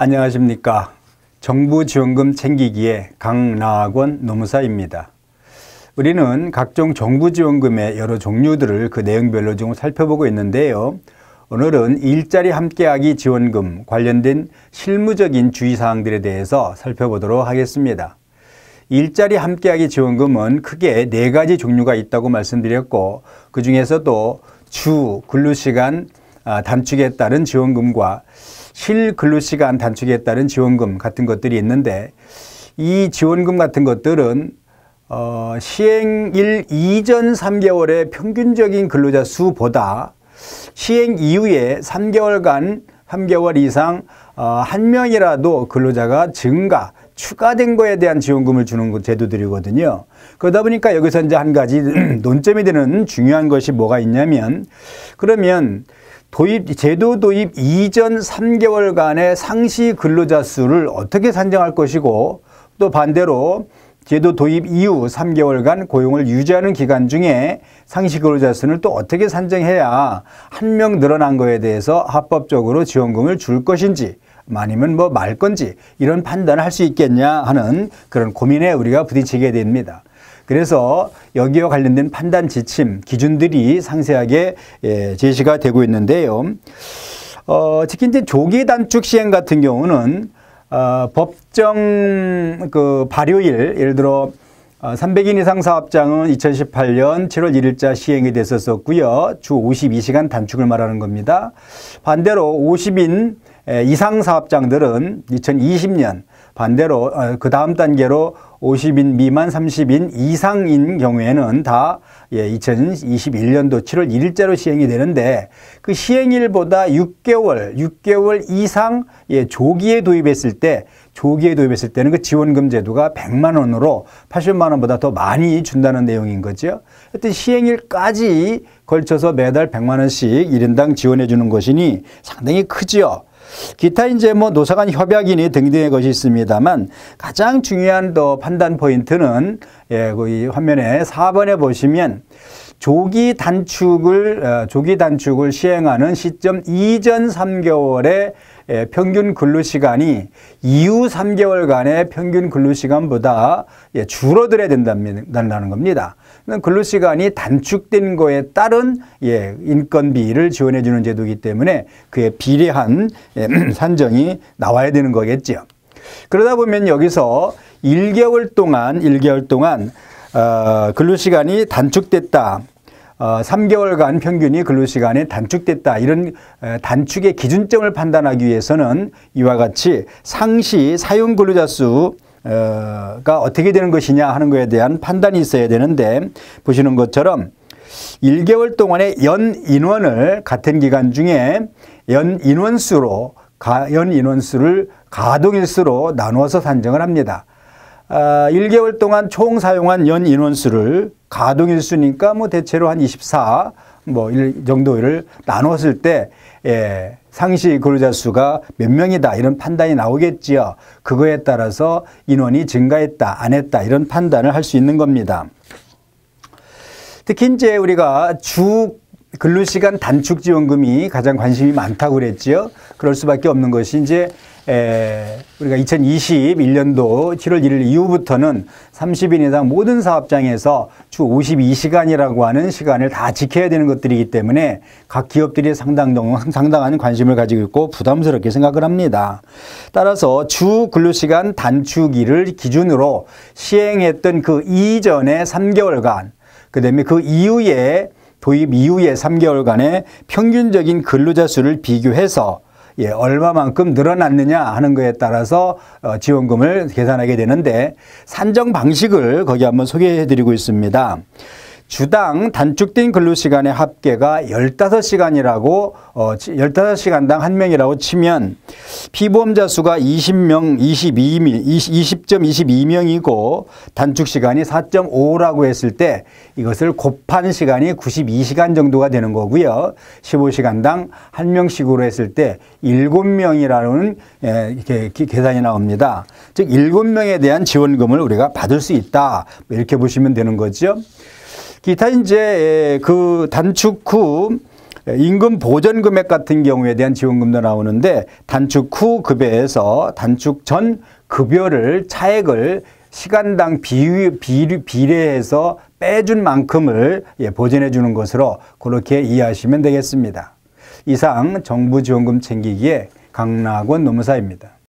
안녕하십니까. 정부 지원금 챙기기에 강나학원 노무사입니다. 우리는 각종 정부 지원금의 여러 종류들을 그 내용별로 좀 살펴보고 있는데요. 오늘은 일자리 함께하기 지원금 관련된 실무적인 주의사항들에 대해서 살펴보도록 하겠습니다. 일자리 함께하기 지원금은 크게 네 가지 종류가 있다고 말씀드렸고 그 중에서도 주 근로시간 아, 단축에 따른 지원금과 실근로시간 단축에 따른 지원금 같은 것들이 있는데 이 지원금 같은 것들은 어, 시행일 이전 3개월의 평균적인 근로자 수보다 시행 이후에 3개월간 3개월 이상 어, 한 명이라도 근로자가 증가, 추가된 거에 대한 지원금을 주는 제도들이거든요. 그러다 보니까 여기서 이제 한 가지 논점이 되는 중요한 것이 뭐가 있냐면 그러면 도입, 제도 도입 이전 3개월간의 상시 근로자 수를 어떻게 산정할 것이고 또 반대로 제도 도입 이후 3개월간 고용을 유지하는 기간 중에 상시 근로자 수는 또 어떻게 산정해야 한 명 늘어난 거에 대해서 합법적으로 지원금을 줄 것인지 아니면 뭐 말 건지 이런 판단을 할 수 있겠냐 하는 그런 고민에 우리가 부딪히게 됩니다. 그래서 여기와 관련된 판단 지침, 기준들이 상세하게 예, 제시가 되고 있는데요. 어, 특히 이제 조기 단축 시행 같은 경우는 어, 법정 그 발효일, 예를 들어 300인 어, 이상 사업장은 2018년 7월 1일자 시행이 됐었었고요. 주 52시간 단축을 말하는 겁니다. 반대로 50인 이상 사업장들은 2020년 반대로 어, 그 다음 단계로 50인 미만 30인 이상인 경우에는 다 예, 2021년도 7월 1일자로 시행이 되는데 그 시행일보다 6개월, 6개월 이상 예, 조기에 도입했을 때 조기에 도입했을 때는 그 지원금 제도가 100만 원으로 80만 원보다 더 많이 준다는 내용인 거죠. 하여튼 시행일까지 걸쳐서 매달 100만 원씩 일인당 지원해 주는 것이니 상당히 크지요. 기타 이제 뭐 노사간 협약이니 등등의 것이 있습니다만 가장 중요한 또 판단 포인트는 예, 그 이 화면에 4번에 보시면 조기 단축을 어, 조기 단축을 시행하는 시점 이전 3개월의 예, 평균 근로 시간이 이후 3개월간의 평균 근로 시간보다 예, 줄어들어야 된다는 겁니다. 그러니까 근로 시간이 단축된 거에 따른 예, 인건비를 지원해 주는 제도이기 때문에 그에 비례한 산정이 나와야 되는 거겠죠. 그러다 보면 여기서 1개월 동안 1개월 동안 어, 근로 시간이 단축됐다. 어, 3개월간 평균이 근로시간이 단축됐다. 이런 단축의 기준점을 판단하기 위해서는 이와 같이 상시 사용 근로자 수가 어, 어떻게 되는 것이냐 하는 것에 대한 판단이 있어야 되는데 보시는 것처럼 1개월 동안의 연 인원을 같은 기간 중에 연 인원수로 가, 연 인원수를 가동일수로 나누어서 산정을 합니다. 아, 1개월 동안 총 사용한 연 인원수를 가동일수니까 뭐 대체로 한 24, 뭐 정도를 나눴을 때 예, 상시 근로자 수가 몇 명이다 이런 판단이 나오겠지요. 그거에 따라서 인원이 증가했다 안 했다 이런 판단을 할 수 있는 겁니다. 특히 이제 우리가 주 근로시간 단축 지원금이 가장 관심이 많다고 그랬지요. 그럴 수밖에 없는 것이 이제 에, 예, 우리가 2021년도 7월 1일 이후부터는 30인 이상 모든 사업장에서 주 52시간이라고 하는 시간을 다 지켜야 되는 것들이기 때문에 각 기업들이 상당 상당한 관심을 가지고 있고 부담스럽게 생각을 합니다. 따라서 주 근로시간 단축일을 기준으로 시행했던 그 이전의 3개월간 그다음에 그 이후에 도입 이후에 3개월간의 평균적인 근로자 수를 비교해서 예, 얼마만큼 늘어났느냐 하는 것에 따라서 어, 지원금을 계산하게 되는데 산정 방식을 거기 한번 소개해 드리고 있습니다. 주당 단축된 근로시간의 합계가 15시간이라고 어, 15시간당 한 명이라고 치면 피보험자 수가 20명 22명 20.22명이고 단축 시간이 4.5라고 했을 때 이것을 곱한 시간이 92시간 정도가 되는 거고요. 15시간당 한 명씩으로 했을 때 7명이라는 예, 이렇게 계산이 나옵니다. 즉 7명에 대한 지원금을 우리가 받을 수 있다. 이렇게 보시면 되는 거죠. 기타 이제 예, 그 단축 후 임금 보전 금액 같은 경우에 대한 지원금도 나오는데 단축 후 급여에서 단축 전 급여를 차액을 시간당 비유, 비례, 비례해서 빼준 만큼을 예, 보전해 주는 것으로 그렇게 이해하시면 되겠습니다. 이상 정부 지원금 챙기기에 강락원 노무사입니다.